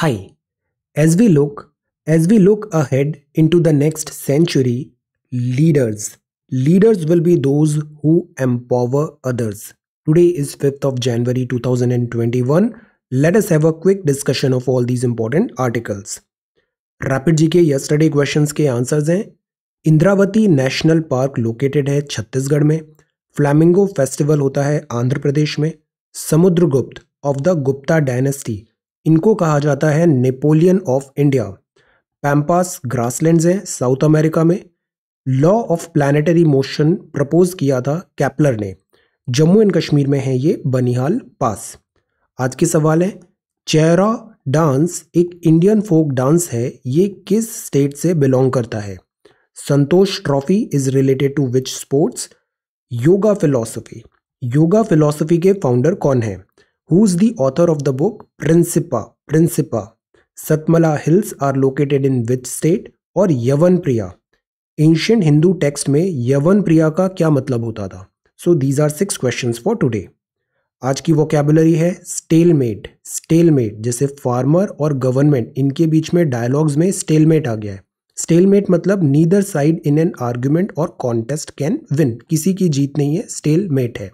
Hi, as we look as we look ahead into the next century, leaders leaders will be those who empower others. Today is 5th of January 2021. Let us have a quick discussion of all these important articles. Rapid GK yesterday questions ke answers hain. Indravati National Park located hai Chhattisgarh mein. Flamingo Festival hota hai Andhra Pradesh mein. में of the Gupta dynasty इनको कहा जाता है Napoleon of India pampas grasslands हैं South America में law of planetary motion propose किया था कैपलर ने जम्मू एंड कश्मीर में है ये बनिहाल पास आज के सवाल है चेहरा डांस एक इंडियन फोक डांस है ये किस स्टेट से बिलोंग करता है Santosh trophy is related to which sports yoga philosophy yoga philosophy के फाउंडर कौन है who is the author of the book Principa? Principa. Satmala Hills are located in which state? और यवन प्रिया एंशियंट हिंदू टेक्स्ट में यवन प्रिया का क्या मतलब होता था so these are six question for today आज की वोकेबुलरी है स्टेलमेट स्टेलमेट जैसे फार्मर और गवर्नमेंट इनके बीच में डायलॉग्स में स्टेलमेट आ गया है स्टेलमेट मतलब neither side in an argument और कॉन्टेस्ट कैन विन किसी की जीत नहीं है स्टेलमेट है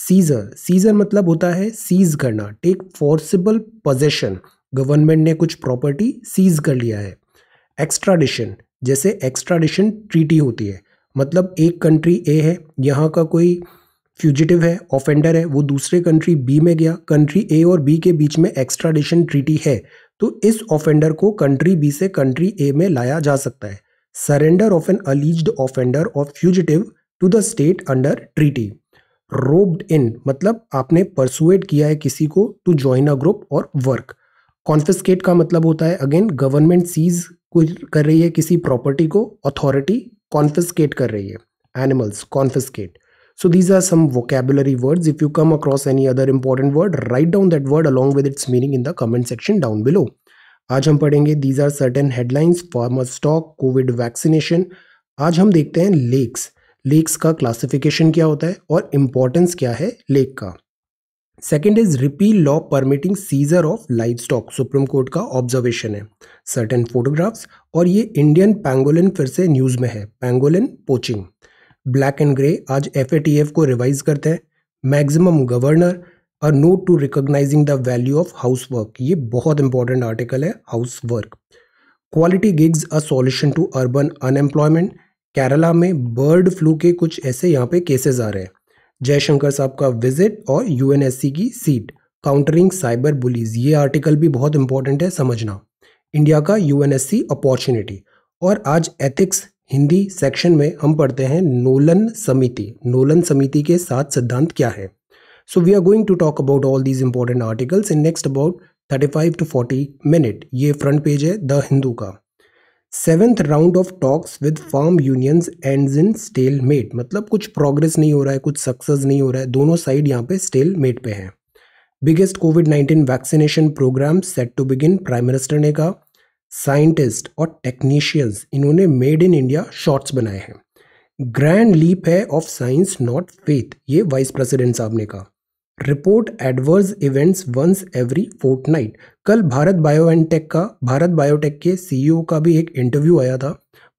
सीजर सीजर मतलब होता है सीज करना टेक फोर्सिबल पोजेशन गवर्नमेंट ने कुछ प्रॉपर्टी सीज कर लिया है एक्स्ट्राडिशन जैसे एक्स्ट्राडिशन ट्रीटी होती है मतलब एक कंट्री ए है यहाँ का कोई फ्यूजिटिव है ऑफेंडर है वो दूसरे कंट्री बी में गया कंट्री ए और बी के बीच में एक्स्ट्राडिशन ट्रीटी है तो इस ऑफेंडर को कंट्री बी से कंट्री ए में लाया जा सकता है surrender of an alleged offender of fugitive to the state under treaty roped in मतलब आपने परसुएट किया है किसी को टू ज्वाइन अ ग्रुप और वर्क कॉन्फिस्केट का मतलब होता है अगेन गवर्नमेंट सीज कर रही है किसी प्रॉपर्टी को अथॉरिटी कॉन्फिस्केट कर रही है animals confiscate so these are some vocabulary words if you come across any other important word write down that word along with its meaning in the comment section down below आज हम पढ़ेंगे these are certain headlines farmer stock COVID vaccination आज हम देखते हैं lakes lakes का classification क्या होता है और इम्पोर्टेंस क्या है लेक का second is repeal law permitting seizure of livestock supreme court का ऑब्जर्वेशन है सर्टेन फोटोग्राफ्स और ये इंडियन पैंगोलिन फिर से न्यूज़ में है pangolin poaching black and grey आज एफ को रिवाइज करते हैं मैक्सिमम गवर्नर और note to recognising the value of house housework ये बहुत इंपॉर्टेंट आर्टिकल है housework quality gigs a solution to urban unemployment Kerala में बर्ड फ्लू के कुछ ऐसे यहाँ पे केसेस आ रहे हैं जयशंकर साहब का विजिट और यूएनएससी की सीट काउंटरिंग साइबर बुलीज ये आर्टिकल भी बहुत इंपॉर्टेंट है समझना इंडिया का यूएनएससी अपॉर्चुनिटी और आज एथिक्स हिंदी सेक्शन में हम पढ़ते हैं नोलन समिति नोलन समिति के साथ सिद्धांत क्या है so we are going to talk about all these important articles in next about thirty five to forty minute ये फ्रंट पेज है द हिंदू का seventh round of talks with farm unions and in stalemate मतलब कुछ progress नहीं हो रहा है कुछ सक्सेस नहीं हो रहा है दोनों साइड यहाँ पे स्टेल मेट पे हैं biggest COVID nineteen vaccination programme set to begin prime minister ने कहा साइंटिस्ट और टेक्नीशियंस इन्होंने मेड इन इंडिया शॉर्ट्स बनाए हैं ग्रैंड लीप है ऑफ साइंस नॉट फेथ ये वाइस प्रेसिडेंट साहब ने कहा report adverse events once every fortnight कल भारत बायो एंड टेक का भारत बायोटेक के सीईओ e का भी एक इंटरव्यू आया था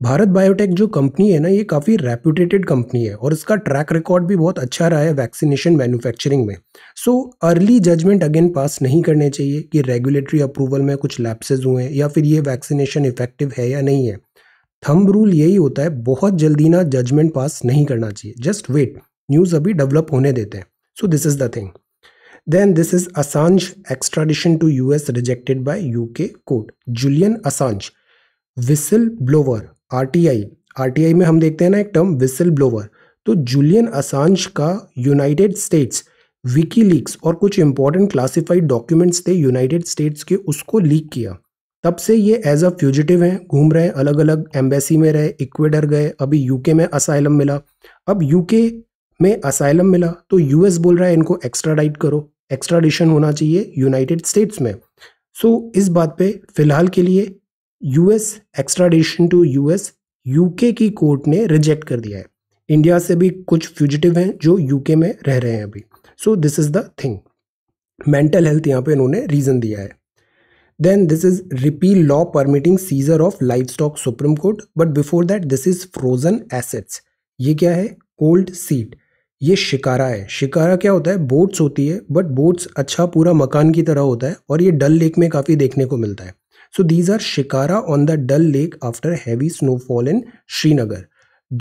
भारत बायोटेक जो कंपनी है ना ये काफ़ी रेप्यूटेटेड कंपनी है और इसका ट्रैक रिकॉर्ड भी बहुत अच्छा रहा है वैक्सीनेशन मैन्युफैक्चरिंग में so early judgement again pass नहीं करने चाहिए कि रेगुलेटरी अप्रूवल में कुछ लैप्सेज हुए हैं या फिर ये वैक्सीनेशन इफेक्टिव है या नहीं है थंब रूल यही होता है बहुत जल्दी ना जजमेंट पास नहीं करना चाहिए जस्ट वेट न्यूज़ अभी डेवलप होने देते हैं so this is the thing Then this is Assange extradition to US rejected by UK court. Julian Assange whistleblower RTI RTI में हम देखते हैं ना एक टर्म विसल ब्लोवर तो जूलियन असांज का यूनाइटेड स्टेट्स विकी लीक्स और कुछ इंपॉर्टेंट क्लासिफाइड डॉक्यूमेंट्स थे यूनाइटेड स्टेट्स के उसको लीक किया तब से ये एज अ फ्यूजिटिव हैं घूम रहे अलग अलग एम्बेसी में रहे इक्वेडर गए अभी यूके में असाइलम मिला अब यूके में असाइलम मिला तो यूएस बोल रहा है इनको एक्स्ट्राडाइट करो एक्स्ट्राडिशन होना चाहिए यूनाइटेड स्टेट्स में सो so, इस बात पे फिलहाल के लिए US extradition to US UK की कोर्ट ने रिजेक्ट कर दिया है इंडिया से भी कुछ फ्यूजिटिव हैं जो यूके में रह रहे हैं अभी so this is the thing mental health यहाँ पे इन्होंने रीज़न दिया है then this is repeal law permitting seizure of livestock supreme court but before that this is frozen assets ये क्या है कोल्ड सीट ये शिकारा है शिकारा क्या होता है बोट्स होती है बट बोट्स अच्छा पूरा मकान की तरह होता है और ये डल लेक में काफ़ी देखने को मिलता है so these are shikara on the Dal lake after heavy snowfall in Srinagar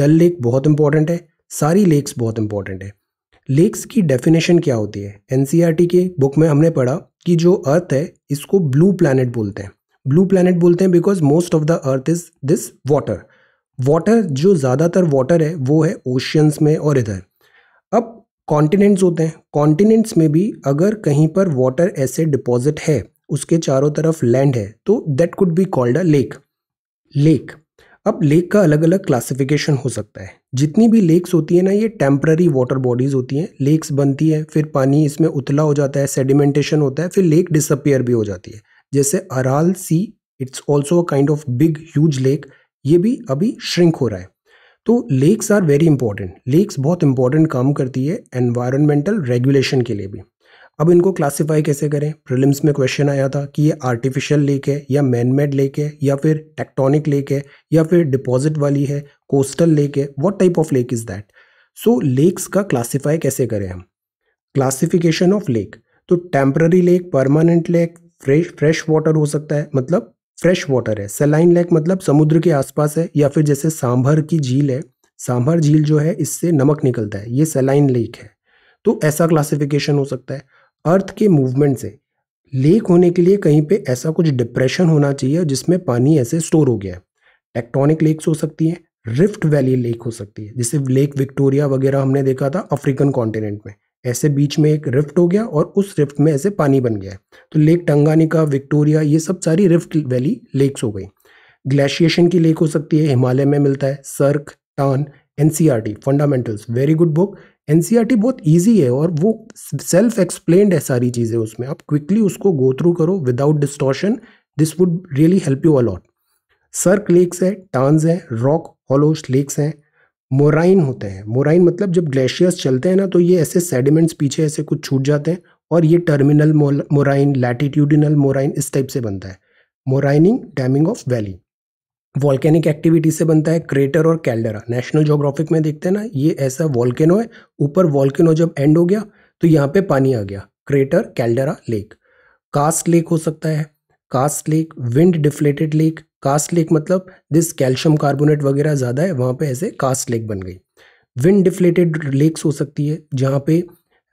Dal lake बहुत इंपॉर्टेंट है सारी लेक्स बहुत इंपॉर्टेंट है लेक्स की डेफिनेशन क्या होती है एन e के बुक में हमने पढ़ा कि जो अर्थ है इसको ब्लू प्लानट बोलते हैं ब्लू प्लानट बोलते हैं because most of the earth is this water water जो ज़्यादातर वाटर है वो है ओशियंस में और इधर अब कॉन्टिनेंट्स होते हैं कॉन्टिनेंट्स में भी अगर कहीं पर वाटर ऐसे डिपॉजिट है उसके चारों तरफ लैंड है तो that could be called a lake lake अब लेक का अलग अलग क्लासिफिकेशन हो सकता है जितनी भी लेक्स होती है ना ये टेम्प्ररी वाटर बॉडीज़ होती हैं लेक्स बनती है फिर पानी इसमें उथला हो जाता है सेडिमेंटेशन होता है फिर लेक डिसअपियर भी हो जाती है जैसे Aral sea it's also a kind of big huge lake ये भी अभी श्रिंक हो रहा है तो lakes are very important lakes बहुत इंपॉर्टेंट काम करती है एनवायरमेंटल रेगुलेशन के लिए भी अब इनको क्लासिफाई कैसे करें प्रिलिम्स में क्वेश्चन आया था कि ये आर्टिफिशियल लेक है या मैनमेड लेक है या फिर टेक्टोनिक लेक है या फिर डिपॉजिट वाली है कोस्टल लेक है what type of lake is that so lakes का क्लासिफाई कैसे करें हम क्लासिफिकेशन ऑफ लेक तो temporary lake permanent lake fresh fresh water हो सकता है मतलब फ्रेश वाटर है सेलाइन लेक मतलब समुद्र के आसपास है या फिर जैसे सांभर की झील है सांभर झील जो है इससे नमक निकलता है ये सेलाइन लेक है तो ऐसा क्लासिफिकेशन हो सकता है अर्थ के मूवमेंट से लेक होने के लिए कहीं पे ऐसा कुछ डिप्रेशन होना चाहिए जिसमें पानी ऐसे स्टोर हो गया है टेक्टोनिक लेक्स हो सकती हैं रिफ्ट वैली लेक हो सकती है जैसे लेक विक्टोरिया वगैरह हमने देखा था अफ्रीकन कॉन्टिनेंट में ऐसे बीच में एक रिफ्ट हो गया और उस रिफ्ट में ऐसे पानी बन गया तो लेक टंगानिका विक्टोरिया ये सब सारी रिफ्ट वैली लेक्स हो गई ग्लेशिएशन की लेक हो सकती है हिमालय में मिलता है cirque tarn and fundamentals very good book and बहुत ईजी है और वो सेल्फ एक्सप्लेन्ड है सारी चीज़ें उसमें आप क्विकली उसको गो थ्रू करो without distortion this would really help you a lot cirque lakes है टांस हैं रॉक हॉलोश लेक्स हैं मोराइन होते हैं मोराइन मतलब जब ग्लेशियर्स चलते हैं ना तो ये ऐसे सेडिमेंट्स पीछे ऐसे कुछ छूट जाते हैं और ये टर्मिनल मोराइन लैटिट्यूडिनल मोराइन इस टाइप से बनता है moraining damming of valley volcanic activity से बनता है क्रेटर और कैल्डरा नेशनल जोग्राफिक में देखते हैं ना ये ऐसा वॉल्केनो है ऊपर वॉल्केनो जब एंड हो गया तो यहाँ पे पानी आ गया crater caldera lake karst lake हो सकता है karst lake wind deflated lake karst lake मतलब दिस कैल्शियम कार्बोनेट वगैरह ज़्यादा है वहाँ पे ऐसे कास्ट लेक बन गई विंड डिफ्लेटेड लेक्स हो सकती है जहाँ पे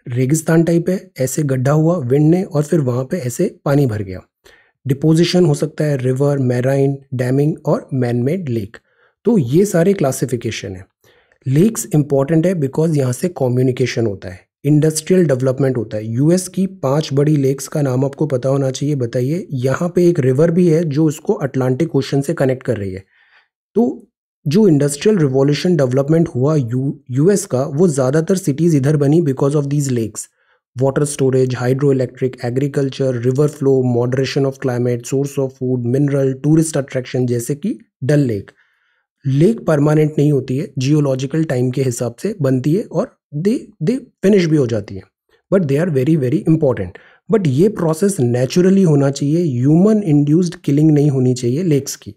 रेगिस्तान टाइप है ऐसे गड्ढा हुआ विंड ने और फिर वहाँ पे ऐसे पानी भर गया डिपोजिशन हो सकता है रिवर मैराइन डैमिंग और मैनमेड लेक तो ये सारे क्लासिफिकेशन है लेक्स इंपॉर्टेंट है बिकॉज यहाँ से कॉम्युनिकेशन होता है इंडस्ट्रियल डेवलपमेंट होता है यूएस की पांच बड़ी लेक्स का नाम आपको पता होना चाहिए बताइए यहाँ पे एक रिवर भी है जो उसको अटलांटिक ओशन से कनेक्ट कर रही है तो जो इंडस्ट्रियल रिवॉल्यूशन डेवलपमेंट हुआ यू यूएस का वो ज़्यादातर सिटीज़ इधर बनी because of these lakes water storage hydro electric agriculture river flow moderation of climate source of food mineral tourist attraction जैसे कि डल लेक लेक परमानेंट नहीं होती है जियोलॉजिकल टाइम के हिसाब से बनती है और दे दे फिनिश भी हो जाती है but they are very very important but ये प्रोसेस नेचुरली होना चाहिए ह्यूमन इंड्यूस्ड किलिंग नहीं होनी चाहिए लेक्स की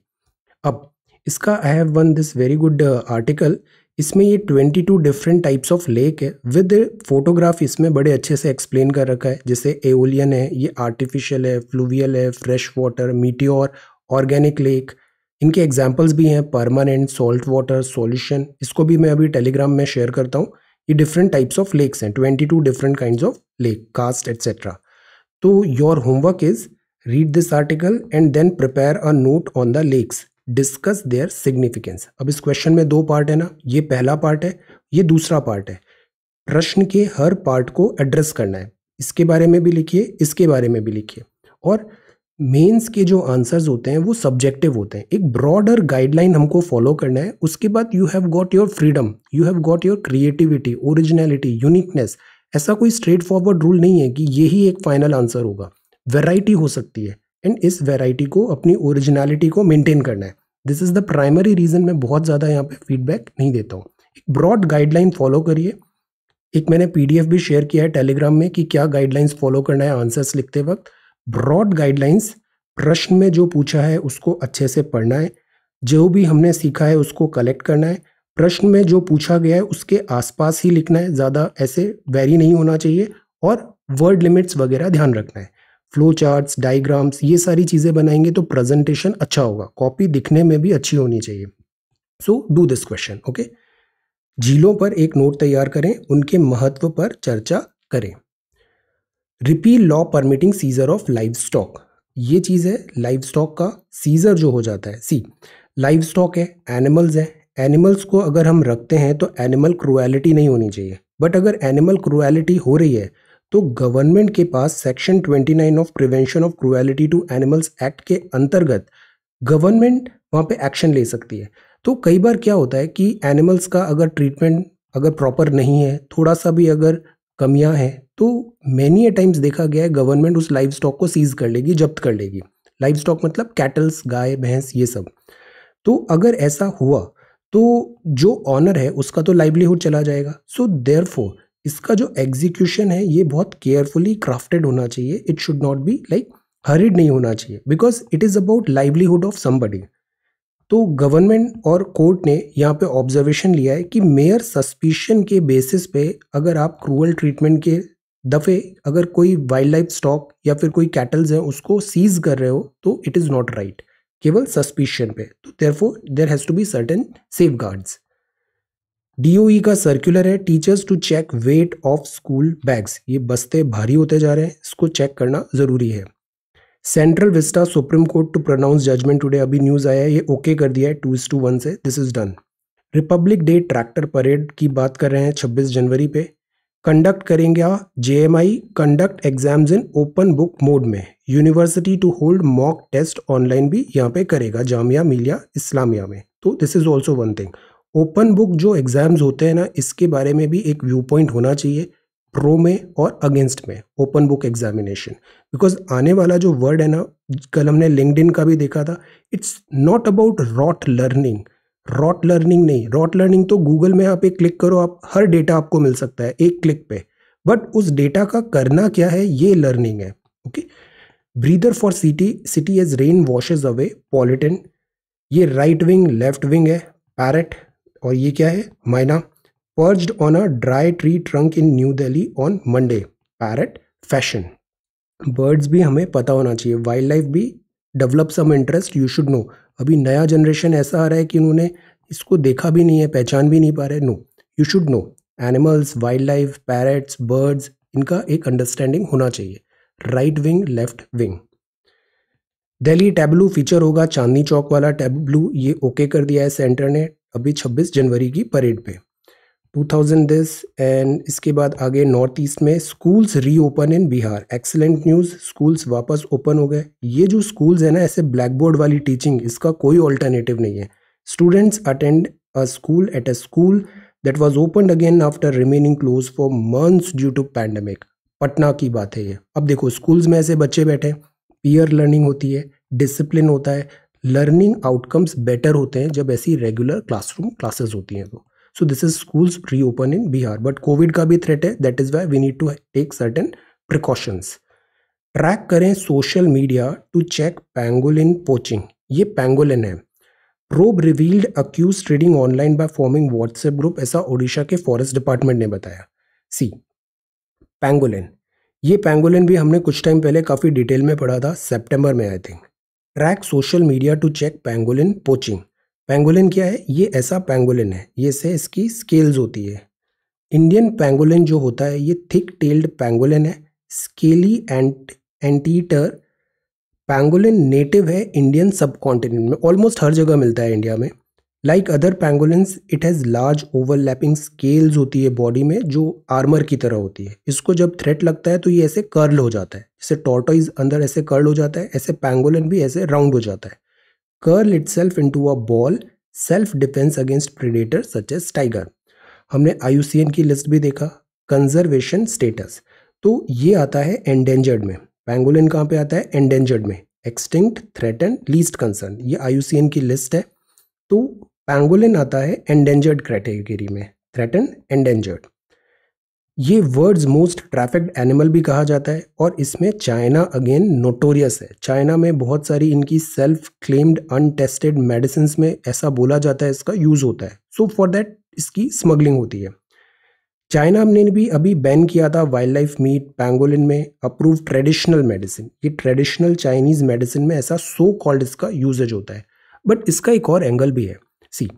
अब इसका I have one this very good article इसमें ये 22 डिफरेंट टाइप्स ऑफ लेक है विद फोटोग्राफ इसमें बड़े अच्छे से एक्सप्लेन कर रखा है जैसे एओलियन है ये आर्टिफिशियल है फ्लूवियल है fresh water meteor organic lake इनके एग्जाम्पल्स भी हैं परमानेंट सॉल्ट वाटर सॉल्यूशन इसको भी मैं अभी टेलीग्राम में शेयर करता हूँ ये डिफरेंट टाइप्स ऑफ लेक्स हैं twenty two different kind of lake karst etcetera तो your homework is read this article and then prepare a note on the lakes discuss their significance अब इस question में दो part है ना ये पहला पार्ट है ये दूसरा पार्ट है प्रश्न के हर पार्ट को एड्रेस करना है इसके बारे में भी लिखिए इसके बारे में भी लिखिए और मेंस के जो आंसर्स होते हैं वो सब्जेक्टिव होते हैं एक ब्रॉडर गाइडलाइन हमको फॉलो करना है उसके बाद you have got your freedom you have got your creativity originality uniqueness ऐसा कोई स्ट्रेट फॉरवर्ड रूल नहीं है कि यही एक फाइनल आंसर होगा वेराइटी हो सकती है एंड इस वेराइटी को अपनी ओरिजिनैलिटी को मेनटेन करना है this is the primary reason मैं बहुत ज़्यादा यहाँ पे फीडबैक नहीं देता हूँ एक ब्रॉड गाइडलाइन फॉलो करिए एक मैंने पीडीएफ भी शेयर किया है टेलीग्राम में कि क्या गाइडलाइंस फॉलो करना है आंसर्स लिखते वक्त ब्रॉड गाइडलाइंस प्रश्न में जो पूछा है उसको अच्छे से पढ़ना है जो भी हमने सीखा है उसको कलेक्ट करना है प्रश्न में जो पूछा गया है उसके आसपास ही लिखना है ज़्यादा ऐसे वेरी नहीं होना चाहिए और वर्ड लिमिट्स वगैरह ध्यान रखना है फ्लो चार्ट्स डायग्राम्स ये सारी चीज़ें बनाएंगे तो प्रेजेंटेशन अच्छा होगा कॉपी दिखने में भी अच्छी होनी चाहिए so do this question okay झीलों पर एक नोट तैयार करें उनके महत्व पर चर्चा करें repeal law permitting seizure of livestock ये चीज़ है लाइव स्टॉक का सीजर जो हो जाता है सी लाइव स्टॉक है एनिमल्स है एनिमल्स को अगर हम रखते हैं तो एनिमल क्रुएलिटी नहीं होनी चाहिए बट अगर एनिमल क्रुएलिटी हो रही है तो गवर्नमेंट के पास section 29 of prevention of cruelty to animals act के अंतर्गत गवर्नमेंट वहाँ पे एक्शन ले सकती है तो कई बार क्या होता है कि एनिमल्स का अगर ट्रीटमेंट अगर प्रॉपर नहीं है थोड़ा सा भी अगर कमियाँ हैं तो मैनी ए टाइम्स देखा गया है गवर्नमेंट उस लाइव स्टॉक को सीज कर लेगी जब्त कर लेगी लाइव स्टॉक मतलब कैटल्स गाय भैंस ये सब तो अगर ऐसा हुआ तो जो ऑनर है उसका तो लाइवलीहुड चला जाएगा सो देयर इसका जो एग्जीक्यूशन है ये बहुत केयरफुली क्राफ्टेड होना चाहिए it should not be like hurried नहीं होना चाहिए because it is about livelihood of somebody तो गवर्नमेंट और कोर्ट ने यहाँ पे ऑब्जर्वेशन लिया है कि मेयर सस्पिशन के बेसिस पे अगर आप क्रूअल ट्रीटमेंट के दफ़े अगर कोई वाइल्ड लाइफ स्टॉक या फिर कोई कैटल्स हैं उसको सीज कर रहे हो तो इट इज़ नॉट राइट केवल सस्पिशन पे तो for there has to be certain safeguards D का सर्कुलर है teachers to check weight of school bags ये बस्ते भारी होते जा रहे हैं इसको चेक करना ज़रूरी है central vista supreme court to pronounce judgement today अभी न्यूज़ आया है ये ओके कर दिया है टू इज टू वन से this is done republic day tractor parade की बात कर रहे हैं 26 जनवरी पे कंडक्ट करेंगे J M I conduct exams in open book mode में university to hold mock test online भी यहाँ पे करेगा जामिया मिलिया इस्लामिया में तो this is also one thing open book जो एग्ज़ाम्स होते हैं ना इसके बारे में भी एक व्यू पॉइंट होना चाहिए प्रो में और अगेंस्ट में ओपन बुक एग्जामिनेशन बिकॉज आने वाला जो वर्ड है ना कल हमने लिंकड का भी देखा था it's not about rote learning rote learning नहीं रॉट लर्निंग तो गूगल में आप एक क्लिक करो आप हर डेटा आपको मिल सकता है एक क्लिक पे बट उस डेटा का करना क्या है ये लर्निंग है okay breather for city city as rain washes away pollution ये राइट विंग लेफ्ट विंग है पैरट और ये क्या है myna perched on a dry tree trunk in New Delhi on Monday parrot fashion birds भी हमें पता होना चाहिए वाइल्ड लाइफ भी develop some interest you should know अभी नया जनरेशन ऐसा आ रहा है कि उन्होंने इसको देखा भी नहीं है पहचान भी नहीं पा रहे know you should know animals wildlife parrots birds इनका एक अंडरस्टैंडिंग होना चाहिए right wing left wing Delhi tableau feature होगा चांदनी चौक वाला टैबलू ये ओके कर दिया है सेंटर ने अभी 26 जनवरी की परेड पे टू थाउजेंड दिस एंड इसके बाद आगे नॉर्थ ईस्ट में schools reopen in Bihar excellent news schools वापस ओपन हो गए ये जो स्कूल्स है ना ऐसे ब्लैक बोर्ड वाली टीचिंग इसका कोई ऑल्टरनेटिव नहीं है students attend a school at a school that was open again after remaining close for months due to pandemic Patna की बात है ये अब देखो स्कूल्स में ऐसे बच्चे बैठे पीयर लर्निंग होती है डिसिप्लिन होता है लर्निंग आउटकम्स बेटर होते हैं जब ऐसी रेगुलर क्लासरूम क्लासेस होती हैं तो so this is schools reopen in Bihar but Covid का भी थ्रेट है that is why we need to take certain precautions track करें social media to check pangolin poaching ये पैंगोलिन है probe revealed accused trading online by forming WhatsApp group ऐसा ओडिशा के forest department ने बताया सी पैंगोलिन ये पैंगोलिन भी हमने कुछ टाइम पहले काफ़ी डिटेल में पढ़ा था सितंबर में I think track social media to check pangolin poaching pangolin क्या है ये ऐसा पेंगोलिन है ये से इसकी स्केल्स होती है इंडियन पेंगोलिन जो होता है ये थिक टेल्ड पेंगोलिन है scaly ant anteater pangolin native है इंडियन सब कॉन्टिनेंट में ऑलमोस्ट हर जगह मिलता है इंडिया में like other pangolin it has large overlapping scales होती है बॉडी में जो आर्मर की तरह होती है इसको जब थ्रेट लगता है तो ये ऐसे कर्ल हो जाता है जैसे टॉर्टोइज अंदर ऐसे कर्ल हो जाता है ऐसे पेंगोलिन भी ऐसे राउंड हो जाता है curl itself into a ball self defence against predator such as tiger हमने एन की लिस्ट भी देखा कंजर्वेशन स्टेटस तो ये आता है एंडेंजर्ड में पेंगोलिन कहाँ पे आता है एंडेंजर्ड में एक्सटिंक्ट थ्रेटन लीस्ट कंसर्न ये एन की लिस्ट है तो पेंगोलिन आता है एंडेंजर्ड कैटेगरी में थ्रेटन एंडेंजर्ड ये वर्ड्स मोस्ट ट्रैफिक्ड एनिमल भी कहा जाता है और इसमें चाइना अगेन नोटोरियस है चाइना में बहुत सारी इनकी सेल्फ क्लेम्ड अनटेस्टेड मेडिसिन में ऐसा बोला जाता है इसका यूज़ होता है सो फॉर देट इसकी स्मगलिंग होती है चाइना ने भी अभी बैन किया था वाइल्ड लाइफ मीट पैंगोलिन में अप्रूव ट्रेडिशनल मेडिसिन ये ट्रेडिशनल चाइनीज़ मेडिसिन में ऐसा सो कॉल्ड इसका यूजेज होता है बट इसका एक और एंगल भी है सी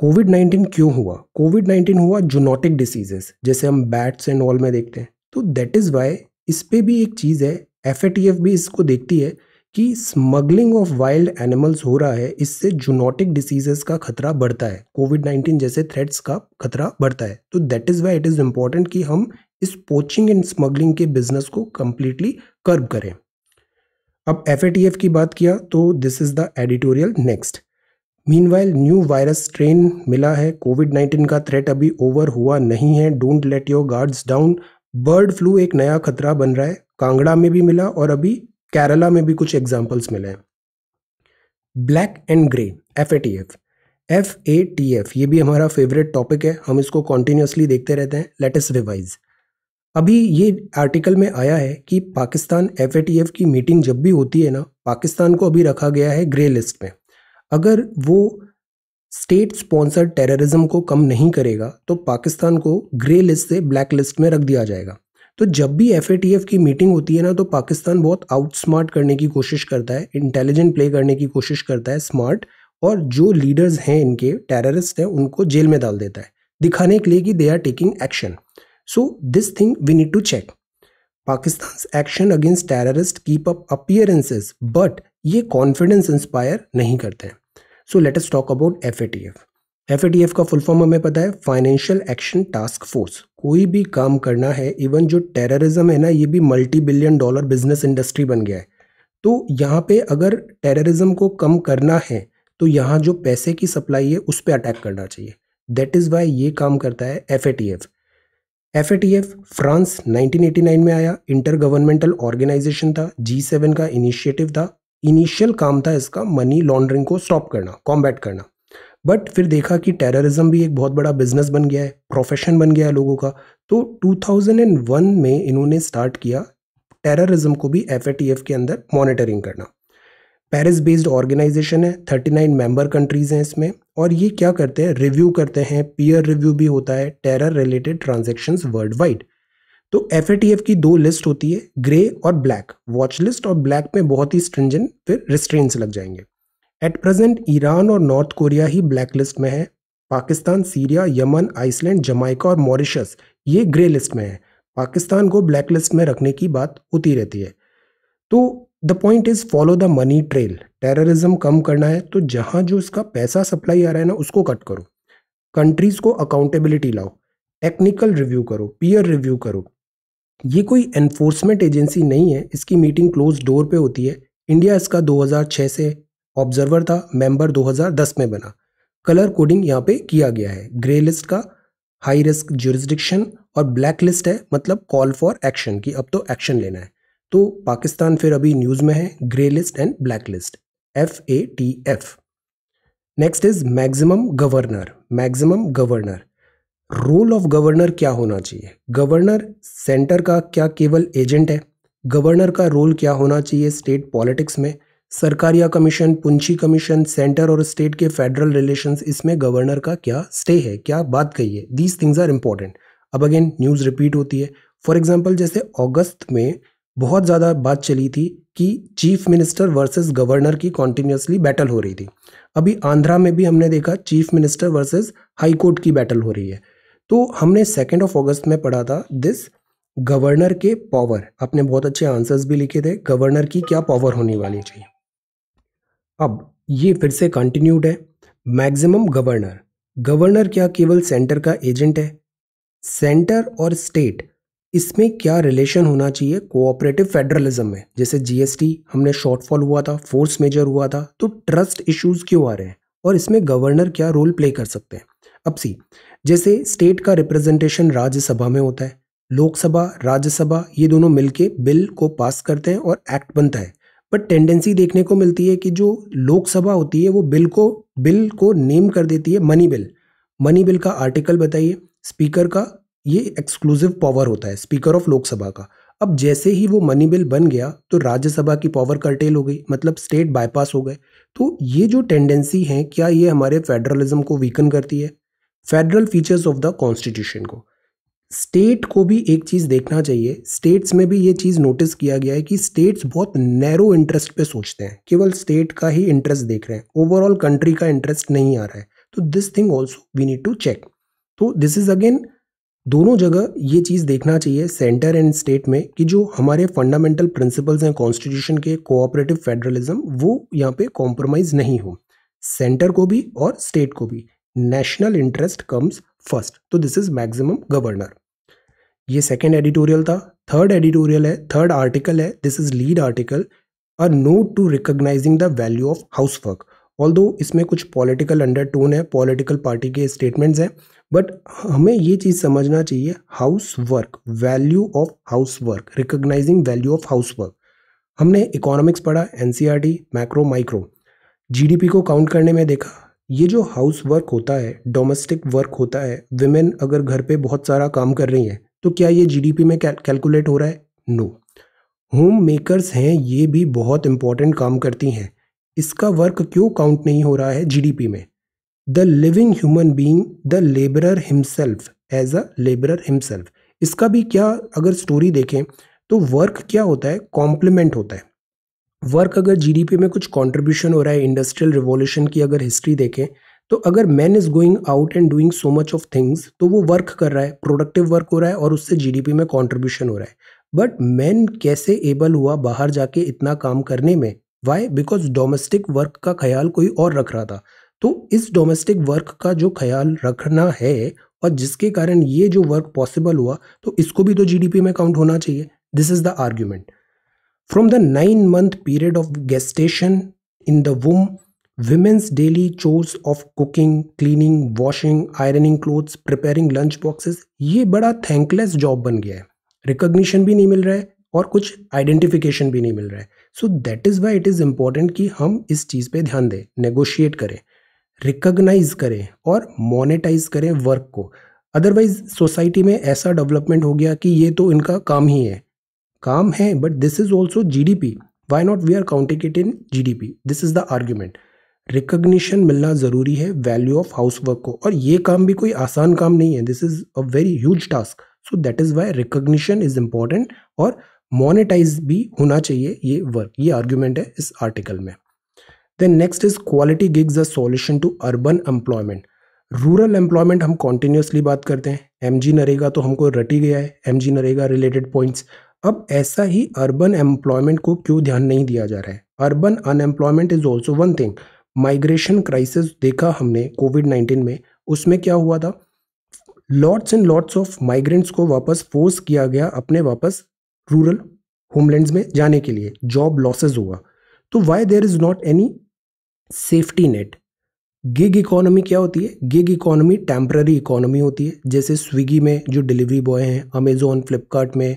कोविड नाइन्टीन क्यों हुआ कोविड नाइन्टीन हुआ जूनोटिक डिसीजेस जैसे हम बैट्स एंड ऑल में देखते हैं तो दैट इज़ वाई इस पर भी एक चीज़ है एफ भी इसको देखती है कि स्मगलिंग ऑफ वाइल्ड एनिमल्स हो रहा है इससे जूनोटिक डिसीजेस का खतरा बढ़ता है कोविड नाइन्टीन जैसे थ्रेट्स का खतरा बढ़ता है तो that is why it is important कि हम इस पोचिंग एंड स्मगलिंग के बिजनेस को कम्प्लीटली कर्ब करें अब एफ की बात किया तो this is the editorial next meanwhile new virus strain मिला है कोविड 19 का थ्रेट अभी ओवर हुआ नहीं है don't let your guards down bird flu एक नया खतरा बन रहा है कांगड़ा में भी मिला और अभी केरला में भी कुछ एग्जाम्पल्स मिले हैं black and grey F A T F F A T F ये भी हमारा फेवरेट टॉपिक है हम इसको कॉन्टिन्यूसली देखते रहते हैं लेटेस्ट रिवाइज अभी ये आर्टिकल में आया है कि Pakistan F A T F की मीटिंग जब भी होती है ना पाकिस्तान को अभी रखा गया है ग्रे लिस्ट में अगर वो स्टेट स्पॉन्सर्ड टेररिज्म को कम नहीं करेगा तो पाकिस्तान को ग्रे लिस्ट से ब्लैक लिस्ट में रख दिया जाएगा तो जब भी एफ की मीटिंग होती है ना तो पाकिस्तान बहुत आउटस्मार्ट करने की कोशिश करता है इंटेलिजेंट प्ले करने की कोशिश करता है स्मार्ट और जो लीडर्स हैं इनके टेररिस्ट हैं उनको जेल में डाल देता है दिखाने के लिए कि they are taking action so this thing we need to check Pakistan action against terrorist keep up appearances but ये कॉन्फिडेंस इंस्पायर नहीं करते हैं so let's talk about F F A का फुल फॉर्म हमें पता है फाइनेंशियल एक्शन टास्क फोर्स कोई भी काम करना है इवन जो टेररिज्म है ना ये भी multi billion dollar business industry बन गया है तो यहाँ पे अगर टेररिज्म को कम करना है तो यहाँ जो पैसे की सप्लाई है उस पर अटैक करना चाहिए दैट इज़ वाई ये काम करता है F A T F F A T F France nineteen eighty nine में आया इंटर गवर्नमेंटल ऑर्गेनाइजेशन था जी सेवन का इनिशिएटिव था इनिशियल काम था इसका मनी लॉन्ड्रिंग को स्टॉप करना कॉम्बैट करना बट फिर देखा कि टेररिज्म भी एक बहुत बड़ा बिजनेस बन गया है प्रोफेशन बन गया है लोगों का तो 2001 में इन्होंने स्टार्ट किया टेररिज्म को भी एफ के अंदर मॉनिटरिंग करना पेरिस बेस्ड ऑर्गेनाइजेशन है 39 मेंबर कंट्रीज़ हैं इसमें और ये क्या करते हैं रिव्यू करते हैं पीयर रिव्यू भी होता है terror related transactions worldwide तो एफ की दो लिस्ट होती है ग्रे और ब्लैक वॉच लिस्ट और ब्लैक में बहुत ही स्ट्रिंजन फिर रिस्ट्रेंस लग जाएंगे एट प्रेजेंट ईरान और नॉर्थ कोरिया ही ब्लैक लिस्ट में है Pakistan Syria Yemen Iceland Jamaica और मॉरिशस ये ग्रे लिस्ट में है पाकिस्तान को ब्लैक लिस्ट में रखने की बात होती रहती है तो the point is follow the money trail terrorism कम करना है तो जहाँ जो इसका पैसा सप्लाई आ रहा है ना उसको कट करो कंट्रीज़ को अकाउंटेबिलिटी लाओ टेक्निकल रिव्यू करो पीयर रिव्यू करो ये कोई एनफोर्समेंट एजेंसी नहीं है इसकी मीटिंग क्लोज डोर पे होती है इंडिया इसका 2006 से ऑब्जर्वर था मेंबर 2010 में बना कलर कोडिंग यहाँ पे किया गया है ग्रे लिस्ट का हाई रिस्क जुरिस्डिक्शन और ब्लैक लिस्ट है मतलब कॉल फॉर एक्शन कि अब तो एक्शन लेना है तो पाकिस्तान फिर अभी न्यूज़ में है grey list and black list F A T F next is maximum governor maximum governor role of governor क्या होना चाहिए गवर्नर सेंटर का क्या केवल एजेंट है गवर्नर का रोल क्या होना चाहिए स्टेट पॉलिटिक्स में Sarkaria commission Punchhi commission centre और स्टेट के फेडरल रिलेशन इसमें गवर्नर का क्या स्टे है क्या बात कही है दीज थिंग्स आर इम्पॉर्टेंट अब अगेन न्यूज़ रिपीट होती है फॉर एग्जाम्पल जैसे अगस्त में बहुत ज़्यादा बात चली थी कि चीफ मिनिस्टर वर्सेस गवर्नर की कॉन्टीन्यूसली बैटल हो रही थी अभी आंध्रा में भी हमने देखा chief minister versus high court की बैटल हो रही है तो हमने सेकेंड ऑफ अगस्त में पढ़ा था दिस गवर्नर के पावर आपने बहुत अच्छे आंसर्स भी लिखे थे गवर्नर की क्या पावर होनी वाली चाहिए अब ये फिर से कंटिन्यूड है मैक्सिमम गवर्नर गवर्नर क्या केवल सेंटर का एजेंट है सेंटर और स्टेट इसमें क्या रिलेशन होना चाहिए कोऑपरेटिव फेडरलिज्म में जैसे जीएसटी हमने शॉर्टफॉल हुआ था फोर्स मेजर हुआ था तो ट्रस्ट इश्यूज क्यों आ रहे हैं और इसमें गवर्नर क्या रोल प्ले कर सकते हैं अब सी जैसे स्टेट का रिप्रेजेंटेशन राज्यसभा में होता है लोकसभा राज्यसभा ये दोनों मिलके बिल को पास करते हैं और एक्ट बनता है बट टेंडेंसी देखने को मिलती है कि जो लोकसभा होती है वो बिल को बिल को नेम कर देती है मनी बिल मनी बिल का आर्टिकल बताइए स्पीकर का ये एक्सक्लूसिव पावर होता है स्पीकर ऑफ लोकसभा का अब जैसे ही वो मनी बिल बन गया तो राज्यसभा की पावर कर्टेल हो गई मतलब स्टेट बाईपास हो गए तो ये जो टेंडेंसी है क्या ये हमारे फेडरलिज्म को वीकन करती है federal features of the constitution को स्टेट को भी एक चीज़ देखना चाहिए स्टेट्स में भी ये चीज़ नोटिस किया गया है कि स्टेट्स बहुत नैरो इंटरेस्ट पे सोचते हैं केवल स्टेट का ही इंटरेस्ट देख रहे हैं ओवरऑल कंट्री का इंटरेस्ट नहीं आ रहा है तो this thing also we need to check तो दिस इज़ अगेन दोनों जगह ये चीज़ देखना चाहिए सेंटर एंड स्टेट में कि जो हमारे फंडामेंटल प्रिंसिपल्स हैं कॉन्स्टिट्यूशन के कोऑपरेटिव फेडरलिज्म वो यहाँ पे कॉम्प्रोमाइज़ नहीं हो सेंटर को भी और स्टेट को भी नेशनल इंटरेस्ट कम्स फर्स्ट तो दिस इज मैक्सिमम गवर्नर ये सेकेंड एडिटोरियल था थर्ड एडिटोरियल है थर्ड आर्टिकल है this is lead article a note to recognising the value of house work although इसमें कुछ पॉलिटिकल अंडरटोन है political party के statements हैं बट हमें ये चीज़ समझना चाहिए house work value of house work recognising value of house work हमने इकोनॉमिक्स पढ़ा N C R T macro micro GDP को काउंट करने में देखा ये जो हाउस वर्क होता है डोमेस्टिक वर्क होता है विमेन अगर घर पे बहुत सारा काम कर रही हैं तो क्या ये जीडीपी में कैलकुलेट हो रहा है नो होम मेकर्स हैं ये भी बहुत इंपॉर्टेंट काम करती हैं इसका वर्क क्यों काउंट नहीं हो रहा है जीडीपी में the living human being the labourer himself as a labourer himself इसका भी क्या अगर स्टोरी देखें तो वर्क क्या होता है कॉम्प्लीमेंट होता है वर्क अगर जीडीपी में कुछ कंट्रीब्यूशन हो रहा है इंडस्ट्रियल रिवॉल्यूशन की अगर हिस्ट्री देखें तो अगर man is going out and doing so much of things तो वो वर्क कर रहा है प्रोडक्टिव वर्क हो रहा है और उससे जीडीपी में कंट्रीब्यूशन हो रहा है बट मैन कैसे एबल हुआ बाहर जाके इतना काम करने में वाई बिकॉज डोमेस्टिक वर्क का ख्याल कोई और रख रहा था तो इस डोमेस्टिक वर्क का जो ख्याल रखना है और जिसके कारण ये जो वर्क पॉसिबल हुआ तो इसको भी तो जीडीपी में काउंट होना चाहिए this is the argument From the nine month period of gestation in the womb, women's daily chores of cooking, cleaning, washing, ironing clothes, preparing lunch boxes ये बड़ा थैंकलेस जॉब बन गया है रिकोगनीशन भी नहीं मिल रहा है और कुछ आइडेंटिफिकेशन भी नहीं मिल रहा है so that is why it is important कि हम इस चीज़ पे ध्यान दें नेगोशिएट करें रिकग्नाइज करें और मोनिटाइज करें वर्क को अदरवाइज सोसाइटी में ऐसा डेवलपमेंट हो गया कि ये तो इनका काम ही है काम है but this is also G D P why not we are counting it in G D P this is the argument recognition मिलना ज़रूरी है वैल्यू ऑफ हाउस वर्क को और ये काम भी कोई आसान काम नहीं है this is a very huge task so that is why recognition is important और मोनिटाइज भी होना चाहिए ये वर्क ये आर्ग्यूमेंट है इस आर्टिकल में then next is quality gigs a solution to urban employment rural employment हम कॉन्टिन्यूसली बात करते हैं एम जी नरेगा तो हमको रटी गया है M G NREGA related points अब ऐसा ही अर्बन एम्प्लॉयमेंट को क्यों ध्यान नहीं दिया जा रहा है urban unemployment is also one thing migration crisis देखा हमने कोविड नाइन्टीन में उसमें क्या हुआ था lots and lots of migrants को वापस फोर्स किया गया अपने वापस रूरल होमलैंड में जाने के लिए जॉब लॉसेज हुआ तो why there is not any safety net gig economy क्या होती है गिग इकोनॉमी टेम्प्ररी इकोनॉमी होती है जैसे स्विगी में जो डिलीवरी बॉय हैं अमेजोन फ्लिपकार्ट में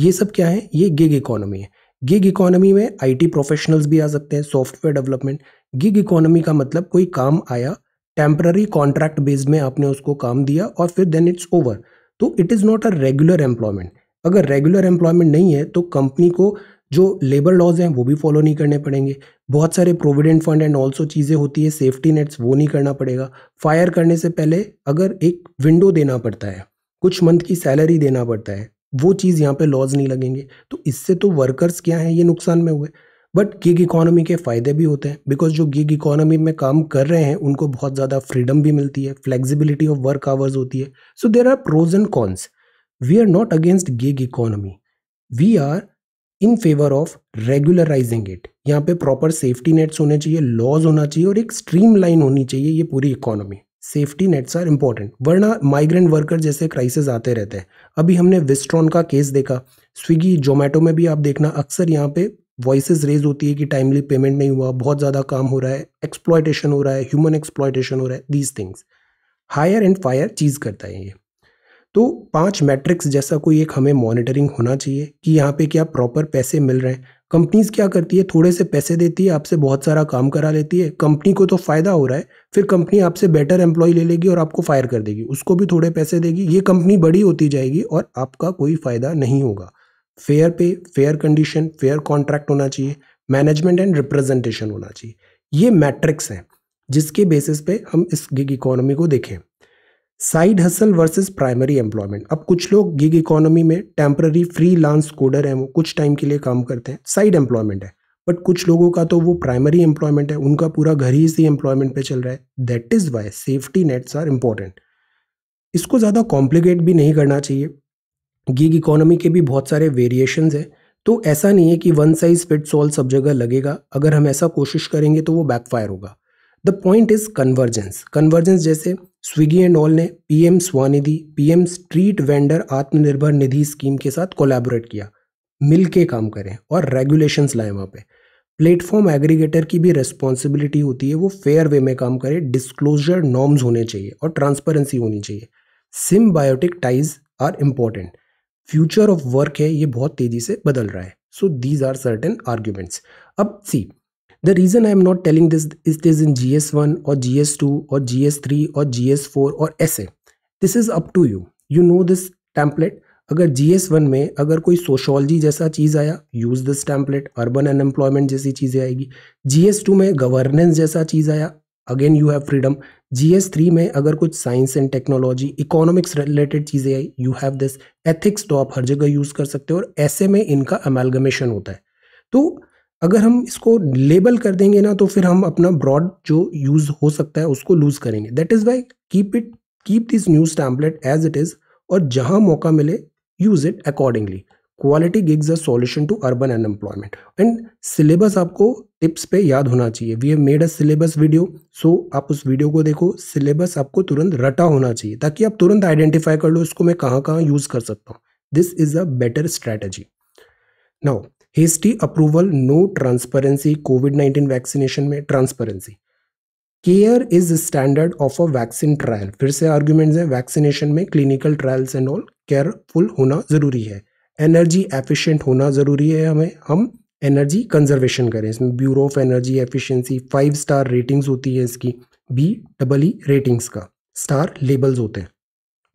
ये सब क्या है ये गिग इकोनॉमी है गिग इकोनॉमी में आईटी प्रोफेशनल्स भी आ सकते हैं सॉफ्टवेयर डेवलपमेंट गिग इकोनॉमी का मतलब कोई काम आया टेम्प्ररी कॉन्ट्रैक्ट बेस में आपने उसको काम दिया और फिर देन इट्स ओवर तो it is not a regular employment अगर रेगुलर एम्प्लॉयमेंट नहीं है तो कंपनी को जो लेबर लॉज हैं वो भी फॉलो नहीं करने पड़ेंगे बहुत सारे प्रोविडेंट फंड एंड ऑल्सो चीज़ें होती है सेफ्टी नेट्स वो नहीं करना पड़ेगा फायर करने से पहले अगर एक विंडो देना पड़ता है कुछ मंथ की सैलरी देना पड़ता है वो चीज़ यहाँ पे लॉज नहीं लगेंगे तो इससे तो वर्कर्स क्या हैं ये नुकसान में हुए बट गिग इकोनॉमी के फ़ायदे भी होते हैं बिकॉज जो गिग इकोनॉमी में काम कर रहे हैं उनको बहुत ज़्यादा फ्रीडम भी मिलती है फ्लेक्सिबिलिटी ऑफ वर्क आवर्स होती है so there are pros and cons we are not against gig economy we are in favour of regularising it यहाँ पे प्रॉपर सेफ्टी नेट्स होने चाहिए लॉज होना चाहिए और एक स्ट्रीम लाइन होनी चाहिए ये पूरी economy safety nets are important वरना माइग्रेंट वर्कर जैसे क्राइसिस आते रहते हैं अभी हमने विस्ट्रॉन का केस देखा स्विगी जोमेटो में भी आप देखना अक्सर यहाँ पे वॉइस रेज होती है कि टाइमली पेमेंट नहीं हुआ बहुत ज़्यादा काम हो रहा है एक्सप्लॉयटेशन हो रहा है ह्यूमन एक्सप्लॉयटेशन हो रहा है these things hire and fire चीज़ करता है ये तो पांच मैट्रिक्स जैसा कोई एक हमें मॉनिटरिंग होना चाहिए कि यहाँ पे क्या प्रॉपर पैसे मिल रहे हैं कंपनीज क्या करती है थोड़े से पैसे देती है आपसे बहुत सारा काम करा लेती है कंपनी को तो फ़ायदा हो रहा है फिर कंपनी आपसे बेटर एम्प्लॉय ले लेगी और आपको फायर कर देगी उसको भी थोड़े पैसे देगी ये कंपनी बड़ी होती जाएगी और आपका कोई फ़ायदा नहीं होगा फेयर पे फेयर कंडीशन फेयर कॉन्ट्रैक्ट होना चाहिए मैनेजमेंट एंड रिप्रेजेंटेशन होना चाहिए ये मैट्रिक्स हैं जिसके बेसिस पे हम इस गिग इकोनॉमी को देखें side hustle versus primary employment अब कुछ लोग गिग इकोनॉमी में टेम्प्ररी फ्री लांस कोडर हैं वो कुछ टाइम के लिए काम करते हैं साइड एम्प्लॉयमेंट है बट कुछ लोगों का तो वो प्राइमरी एम्प्लॉयमेंट है उनका पूरा घर ही इसी एम्प्लॉयमेंट पे चल रहा है that is why safety nets are important इसको ज़्यादा कॉम्प्लिकेट भी नहीं करना चाहिए गिग इकोनॉमी के भी बहुत सारे वेरिएशन हैं तो ऐसा नहीं है कि वन साइज़ फिट्स ऑल सब जगह लगेगा अगर हम ऐसा कोशिश करेंगे तो वो बैकफायर होगा the point is convergence convergence जैसे स्विगी एंड ऑल ने PM SVANidhi PM street vendor Atmanirbhar Nidhi scheme के साथ कोलैबोरेट किया मिल के काम करें और रेगुलेशंस लाएं वहाँ पे प्लेटफॉर्म एग्रीगेटर की भी रिस्पॉन्सिबिलिटी होती है वो फेयर वे में काम करे डिस्क्लोजर नॉर्म्स होने चाहिए और ट्रांसपेरेंसी होनी चाहिए symbiotic ties are important future of work है ये बहुत तेजी से बदल रहा है so these are certain arguments अब see the reason I am not telling this is in G S one और जी एस टू और जी एस थ्री और जी एस फोर और एस ऐसे this is up to you you know this template अगर G S one में अगर कोई sociology जैसा चीज़ आया use this template urban unemployment जैसी चीज़ें आएगी जी एस टू में गवर्नेंस जैसा चीज़ आया again you have freedom G S three में अगर कुछ science and technology economics related चीज़ें आई यू हैव दिस एथिक्स तो आप हर जगह यूज़ कर सकते हो और ऐसे में इनका अमेलगमेशन होता है तो अगर हम इसको लेबल कर देंगे ना तो फिर हम अपना ब्रॉड जो यूज़ हो सकता है उसको लूज़ करेंगे that is why keep it keep this news template as it is और जहाँ मौका मिले use it accordingly quality gigs a solution to urban unemployment and syllabus आपको टिप्स पे याद होना चाहिए we have made a syllabus video so आप उस वीडियो को देखो सिलेबस आपको तुरंत रटा होना चाहिए ताकि आप तुरंत आइडेंटिफाई कर लो इसको मैं कहाँ कहाँ यूज़ कर सकता हूँ this is a better strategy now hasty approval no transparency COVID nineteen vaccination में transparency care is standard of a vaccine trial फिर से आर्ग्यूमेंट्स है वैक्सीनेशन में clinical trials and all careful होना ज़रूरी है एनर्जी एफिशिएंट होना ज़रूरी है हमें हम एनर्जी कंजर्वेशन करें इसमें bureau of energy efficiency five star ratings होती है इसकी बी डबल ई रेटिंग्स का स्टार लेबल्स होते हैं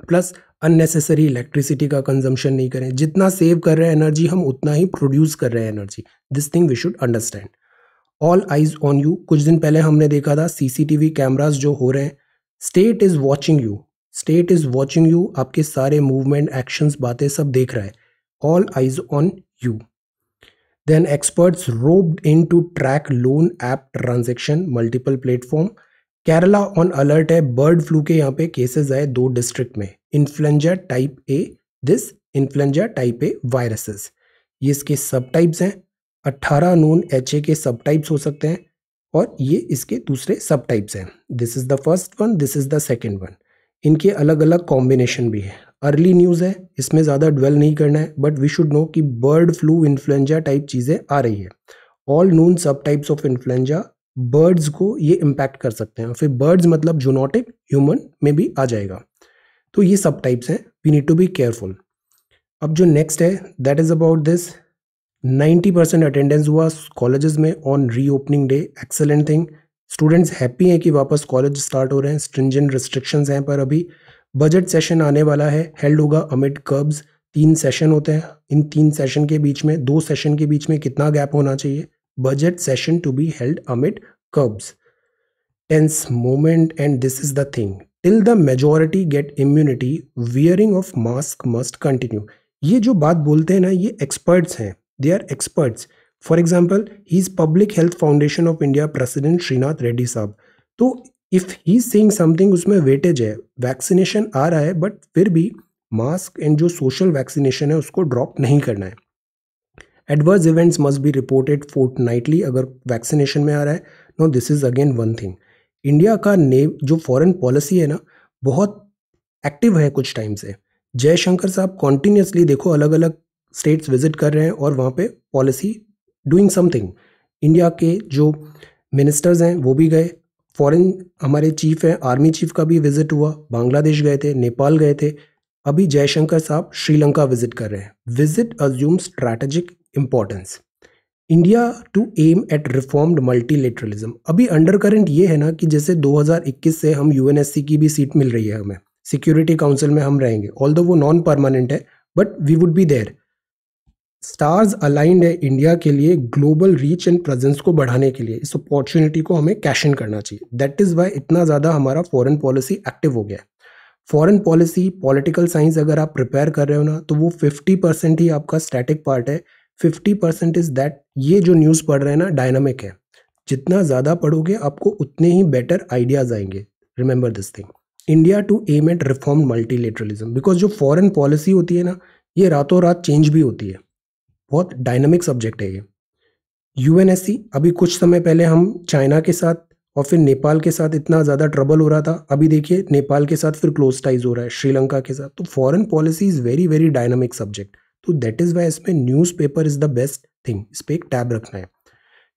प्लस अननेसेसरी इलेक्ट्रिसिटी का कंजम्पशन नहीं करें जितना सेव कर रहे हैं एनर्जी हम उतना ही प्रोड्यूस कर रहे हैं energy this thing we should understand all eyes on you कुछ दिन पहले हमने देखा था सीसीटीवी कैमराज जो हो रहे हैं state is watching you state is watching you आपके सारे मूवमेंट एक्शंस बातें सब देख रहा है all eyes on you then experts roped in to track loan app transaction multiple platform Kerala on alert है बर्ड फ्लू के यहाँ पे केसेस आए दो डिस्ट्रिक्ट में influenza type A this influenza type A viruses ये इसके सब टाइप्स हैं अट्ठारह नून एच के सब टाइप्स हो सकते हैं और ये इसके दूसरे सब टाइप्स हैं this is the first one this is the second one इनके अलग अलग कॉम्बिनेशन भी है अर्ली न्यूज़ है इसमें ज़्यादा डवेल नहीं करना है बट वी शुड नो कि बर्ड फ्लू इन्फ्लुएंजा टाइप चीज़ें आ रही है ऑल नून सब टाइप्स ऑफ इन्फ्लुएंजा बर्ड्स को ये इम्पैक्ट कर सकते हैं फिर बर्ड्स मतलब जोनोटिक ह्यूमन में भी आ जाएगा तो ये सब टाइप्स हैं we need to be careful अब जो नेक्स्ट है that is about this 90 percent attendance हुआ कॉलेजेस में on reopening day excellent thing students happy हैं कि वापस कॉलेज स्टार्ट हो रहे हैं स्ट्रिंजेंट रिस्ट्रिक्शंस हैं पर अभी बजट सेशन आने वाला है हेल्ड होगा अमिड कर्ब्स तीन सेशन होते हैं इन तीन सेशन के बीच में दो सेशन के बीच में कितना गैप होना चाहिए budget session to be held amid curbs. Tense moment and this is the thing till the majority get immunity wearing of mask must continue ये जो बात बोलते हैं ना ये एक्सपर्ट्स हैं they are experts for example he is public health foundation of India president Srinath Reddy साहब तो इफ़ ही सींग समथिंग उसमें वेटेज है वैक्सीनेशन आ रहा है बट फिर भी मास्क एंड जो सोशल वैक्सीनेशन है उसको ड्रॉप नहीं करना है adverse events must be reported fortnightly अगर वैक्सीनेशन में आ रहा है no this is again one thing India का नेव जो फॉरेन पॉलिसी है ना बहुत एक्टिव है कुछ टाइम से जयशंकर साहब कॉन्टीन्यूसली देखो अलग अलग स्टेट्स विजिट कर रहे हैं और वहाँ पे पॉलिसी डूइंग समथिंग इंडिया के जो मिनिस्टर्स हैं वो भी गए फॉरेन हमारे चीफ हैं आर्मी चीफ का भी विजिट हुआ बांग्लादेश गए थे नेपाल गए थे अभी जयशंकर साहब श्रीलंका विजिट कर रहे हैं visit assume strategic importance India to aim at reformed multilateralism अभी अंडर करंट ये है ना कि जैसे 2021 से हम यूएनएससी की भी सीट मिल रही है हमें सिक्योरिटी काउंसिल में हम रहेंगे ऑल वो नॉन परमानेंट है but we would be there stars aligned है इंडिया के लिए ग्लोबल रीच एंड प्रेजेंस को बढ़ाने के लिए इस अपॉर्चुनिटी को हमें कैश इन करना चाहिए दैट इज़ वाई इतना ज़्यादा हमारा फॉरेन पॉलिसी एक्टिव हो गया है फॉरेन पॉलिसी पॉलिटिकल साइंस अगर आप प्रिपेयर कर रहे हो ना तो वो फिफ्टी परसेंट ही आपका स्टैटिक पार्ट है फिफ्टी परसेंट इज़ दैट ये जो न्यूज़ पढ़ रहे हैं ना डायनामिक है जितना ज़्यादा पढ़ोगे आपको उतने ही बेटर आइडियाज़ आएंगे remember this thing India to aim at reform multilateralism because जो फॉरेन पॉलिसी होती है ना ये रातों रात चेंज भी होती है बहुत डायनामिक सब्जेक्ट है ये यू अभी कुछ समय पहले हम चाइना के साथ और फिर नेपाल के साथ इतना ज़्यादा ट्रबल हो रहा था अभी देखिए नेपाल के साथ फिर क्लोज टाइज हो रहा है श्रीलंका के साथ तो foreign policy is very very dynamic subject तो दैट इज़ वाई इसमें newspaper is the best thing इस पर एक टैब रखना है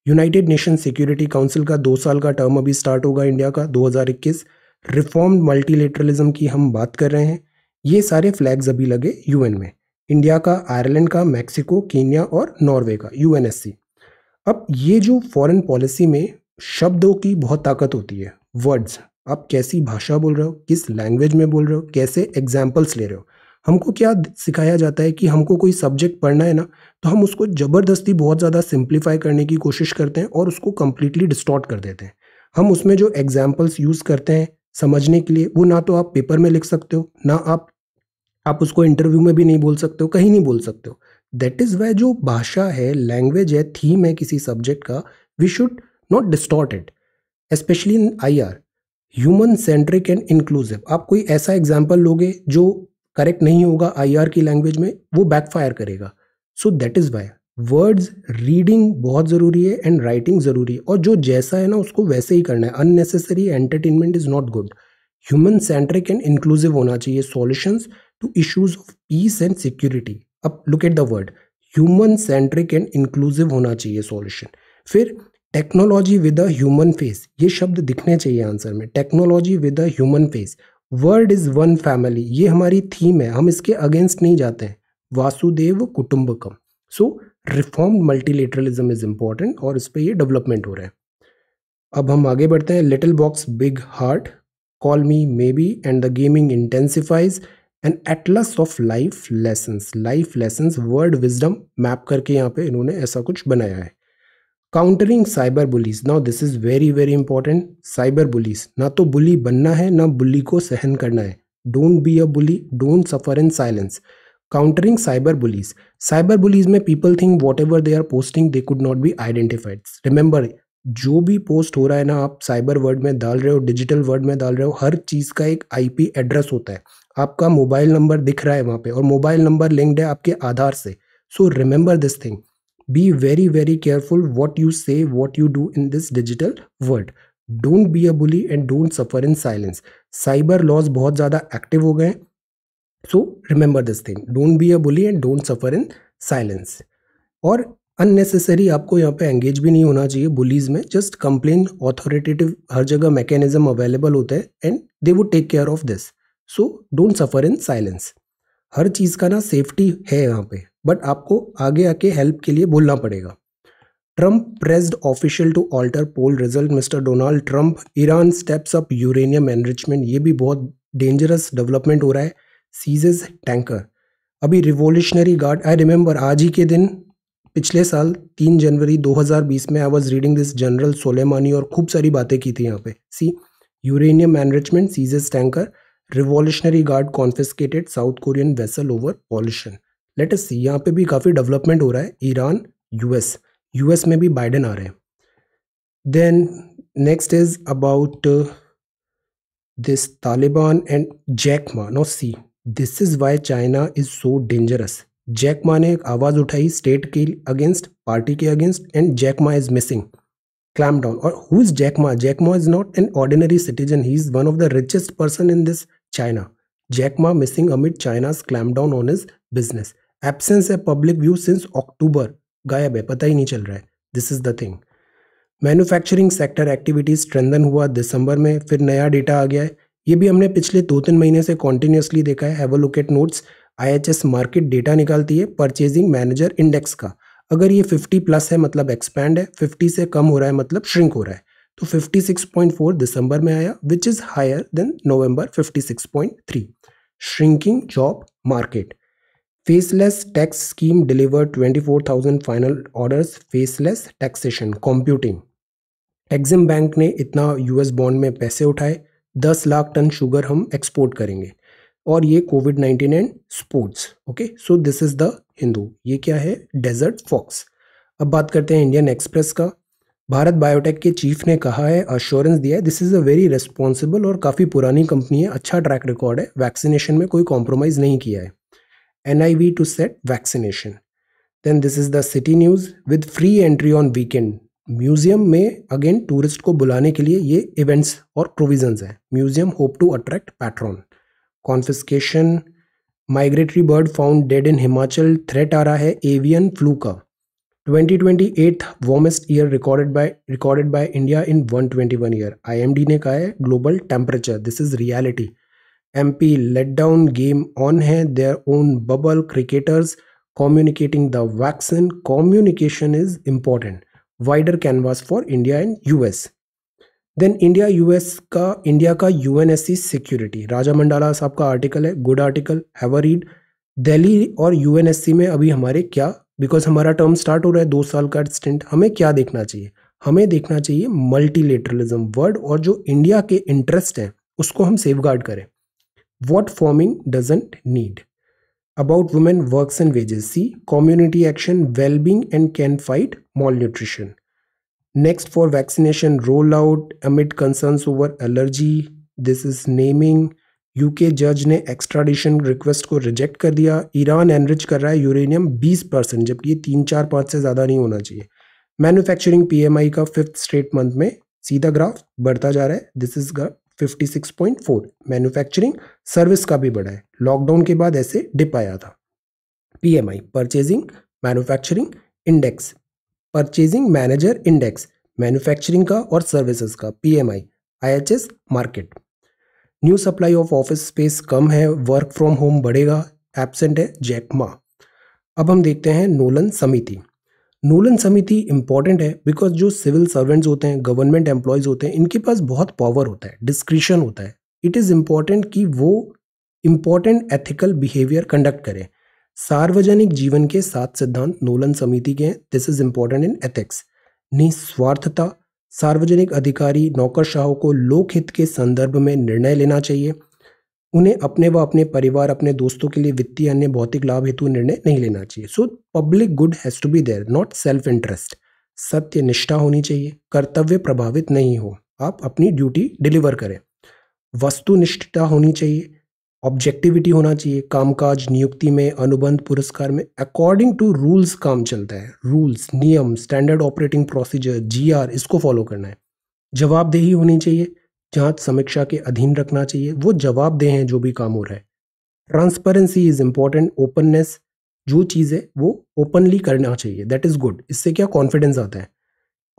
यूनाइटेड नेशन सिक्योरिटी काउंसिल का दो साल का टर्म अभी स्टार्ट होगा इंडिया का 2021 रिफॉर्म्ड मल्टीलेटरलिज्म की हम बात कर रहे हैं ये सारे फ्लैग्स अभी लगे यूएन में इंडिया का आयरलैंड का मैक्सिको केन्या और नॉर्वे का यूएनएससी अब ये जो फॉरेन पॉलिसी में शब्दों की बहुत ताकत होती है वर्ड्स आप कैसी भाषा बोल रहे हो किस लैंग्वेज में बोल रहे हो कैसे एग्जाम्पल्स ले रहे हो हमको क्या सिखाया जाता है कि हमको कोई सब्जेक्ट पढ़ना है ना तो हम उसको ज़बरदस्ती बहुत ज़्यादा सिंप्लीफाई करने की कोशिश करते हैं और उसको कम्प्लीटली डिस्टॉर्ट कर देते हैं हम उसमें जो एग्जाम्पल्स यूज़ करते हैं समझने के लिए वो ना तो आप पेपर में लिख सकते हो ना आप आप उसको इंटरव्यू में भी नहीं बोल सकते हो कहीं नहीं बोल सकते हो दैट इज़ वह जो भाषा है लैंग्वेज है थीम है किसी सब्जेक्ट का we should not distort it specially in I R human centric and inclusive आप कोई ऐसा एग्जाम्पल लोगे जो करेक्ट नहीं होगा आई की लैंग्वेज में वो बैकफायर करेगा so that is why words reading बहुत ज़रूरी है एंड राइटिंग ज़रूरी है और जो जैसा है ना उसको वैसे ही करना है unnecessary entertainment is not good human centric and inclusive होना चाहिए solutions to issues of peace and security अब look at the word human centric and inclusive होना चाहिए सॉल्यूशन फिर technology with a human face ये शब्द दिखने चाहिए आंसर में technology with a human face word is one family ये हमारी थीम है हम इसके अगेंस्ट नहीं जाते हैं वासुदेव कुटुंबकम so reform multilateralism is important और इस पर ये डेवलपमेंट हो रहा है अब हम आगे बढ़ते हैं little box big heart call me maybe and the gaming intensifies and atlas of life lesson life lesson word wisdom map करके यहाँ पे इन्होंने ऐसा कुछ बनाया है countering cyber bullies now this is very very important cyber bullies ना तो बुली बनना है ना बुली को सहन करना है don't be a bully don't suffer in silence countering cyber bullies cyber bullies में people think whatever they are posting they could not be identified remember जो भी पोस्ट हो रहा है ना आप साइबर वर्ल्ड में डाल रहे हो डिजिटल वर्ल्ड में डाल रहे हो हर चीज़ का एक आईपी एड्रेस होता है आपका मोबाइल नंबर दिख रहा है वहाँ पे और मोबाइल नंबर लिंक्ड है आपके आधार से so remember this thing be very very careful what you say what you do in this digital world don't be a bully and don't suffer in silence cyber laws बहुत ज़्यादा active हो गए hain so remember this thing don't be a bully and don't suffer in silence और unnecessary आपको यहाँ पे engage भी नहीं होना चाहिए बुलीज में जस्ट कंप्लेन ऑथोरिटेटिव हर जगह मैकेनिज्म अवेलेबल होते हैं and they would take care of this so don't suffer in silence हर चीज़ का ना सेफ्टी है यहाँ पे बट आपको आगे आके हेल्प के लिए बोलना पड़ेगा Trump pressed official to alter poll result Mister Donald Trump Iran steps up uranium enrichment ये भी बहुत डेंजरस डेवलपमेंट हो रहा है सीजेज टैंकर अभी रिवोल्यूशनरी गार्ड आई रिमेंबर आज ही के दिन पिछले साल तीन जनवरी 2020 में I was reading this general Soleimani और खूब सारी बातें की थी यहाँ पे see uranium enrichment seizes tanker revolutionary guard confiscated South Korean vessel over pollution let see यहाँ पे भी काफ़ी डेवलपमेंट हो रहा है ईरान यूएस यूएस में भी बाइडन आ रहे हैं then next is about this Taliban and Jack Ma no see this is why China is so dangerous Jack Ma ने एक आवाज़ उठाई स्टेट के अगेंस्ट पार्टी के against and Jack Ma is missing clamp down और who is Jack Ma Jack Ma is not an ordinary citizen he is one of the richest person in this China Ma missing amid China's clamp down on is business absence है public view since October गायब है पता ही नहीं चल रहा है this is the thing manufacturing sector activities strengthen हुआ दिसंबर में फिर नया डेटा आ गया है ये भी हमने पिछले दो तीन महीने से कॉन्टिन्यूसली देखा है have I notes IHS market data निकालती है परचेजिंग मैनेजर इंडेक्स का अगर ये 50 प्लस है मतलब एक्सपैंड है 50 से कम हो रहा है मतलब श्रिंक हो रहा है तो 56.4 दिसंबर में आया विच इज़ हायर देन नवंबर 56.3 shrinking job market faceless tax scheme deliver 24,000 final orders faceless taxation computing Exim bank ने इतना यूएस बॉन्ड में पैसे उठाए 10 लाख टन शुगर हम एक्सपोर्ट करेंगे और ये COVID nineteen and sports okay so this is the Hindu ये क्या है डेजर्ट फॉक्स अब बात करते हैं इंडियन एक्सप्रेस का भारत बायोटेक के चीफ ने कहा है अश्योरेंस दिया है this is a very responsible और काफ़ी पुरानी कंपनी है अच्छा ट्रैक रिकॉर्ड है वैक्सीनेशन में कोई कॉम्प्रोमाइज़ नहीं किया है NIV to set vaccination. Then this is the city news with free entry on weekend. Museum में अगेन टूरिस्ट को बुलाने के लिए ये इवेंट्स और प्रोविजंस हैं museum hope to attract patron confiscation migratory bird found dead in Himachal threat आ रहा है एवियन फ्लू का 2028 warmest year recorded by recorded by India in 121 year IMD ने कहा है global temperature this is reality MP letdown game on है their own bubble cricketers communicating the vaccine communication is important wider canvas for India and US then India US का India का UNSC security Raja Mandala साहब का article है good article have read Delhi और UNSC में अभी हमारे क्या बिकॉज हमारा टर्म स्टार्ट हो रहा है दो साल का स्टेंट हमें क्या देखना चाहिए हमें देखना चाहिए मल्टीलेटरलिज्म वर्ड और जो इंडिया के इंटरेस्ट हैं उसको हम सेफ करें what farming doesn't need about women works and wages c community action well-being and can fight malnutrition next for vaccination rollout amid concerns over allergy this is naming UK जज ने extradition request को reject कर दिया Iran enrich कर रहा है uranium 20 percent जबकि ये तीन चार पाँच से ज़्यादा नहीं होना चाहिए मैन्युफैक्चरिंग पीएमआई का फिफ्थ स्ट्रेट मंथ में सीधा ग्राफ बढ़ता जा रहा है दिस इज 56.4 मैन्युफैक्चरिंग सर्विस का भी बढ़ा है लॉकडाउन के बाद ऐसे डिप आया था PMI purchasing manufacturing index purchasing manager index manufacturing का और सर्विसेज का PMI IHS market new supply of office space कम है वर्क फ्रॉम होम बढ़ेगा एबसेंट है जैकमा अब हम देखते हैं नोलन समिति नोलन समिति इंपॉर्टेंट है बिकॉज जो सिविल सर्वेंट्स होते हैं गवर्नमेंट एम्प्लॉयज़ होते हैं इनके पास बहुत पावर होता है डिस्क्रिशन होता है इट इज़ इम्पॉर्टेंट कि वो इम्पॉर्टेंट एथिकल बिहेवियर कंडक्ट करें सार्वजनिक जीवन के सात सिद्धांत नोलन समिति के हैं this is important in ethics निस्वार्थता सार्वजनिक अधिकारी नौकरशाहों को लोकहित के संदर्भ में निर्णय लेना चाहिए उन्हें अपने व अपने परिवार अपने दोस्तों के लिए वित्तीय अन्य भौतिक लाभ हेतु निर्णय नहीं लेना चाहिए so public good has to be there not self interest सत्य निष्ठा होनी चाहिए कर्तव्य प्रभावित नहीं हो आप अपनी ड्यूटी डिलीवर करें वस्तुनिष्ठता होनी चाहिए ऑब्जेक्टिविटी होना चाहिए कामकाज नियुक्ति में अनुबंध पुरस्कार में अकॉर्डिंग टू रूल्स काम चलता है रूल्स नियम स्टैंडर्ड ऑपरेटिंग प्रोसीजर जीआर इसको फॉलो करना है जवाबदेही होनी चाहिए जांच समीक्षा के अधीन रखना चाहिए वो जवाबदेह हैं जो भी काम हो रहा है ट्रांसपेरेंसी इज इम्पॉर्टेंट ओपननेस जो चीज़ है वो ओपनली करना चाहिए दैट इज़ गुड इससे क्या कॉन्फिडेंस आता है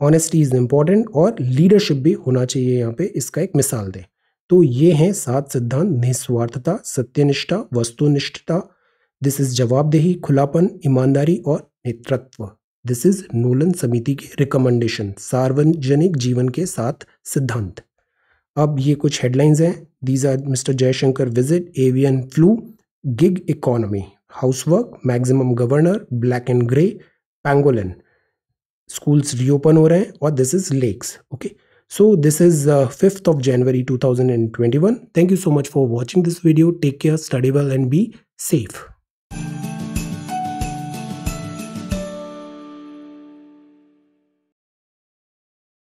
ऑनेस्टी इज़ इम्पॉर्टेंट और लीडरशिप भी होना चाहिए यहाँ पे इसका एक मिसाल दें तो ये हैं सात सिद्धांत निस्वार्थता सत्यनिष्ठा वस्तुनिष्ठता दिस इज जवाबदेही खुलापन ईमानदारी और नेतृत्व दिस इज नोलन समिति के रिकमेंडेशन सार्वजनिक जीवन के सात सिद्धांत अब ये कुछ हेडलाइंस हैं these are Mister Jaishankar visit avian flu gig economy housework maximum governor black and grey pangolin schools reopen हो रहे हैं और this is Lex okay so this is fifth of January 2021 thank you so much for watching this video take care study well and be safe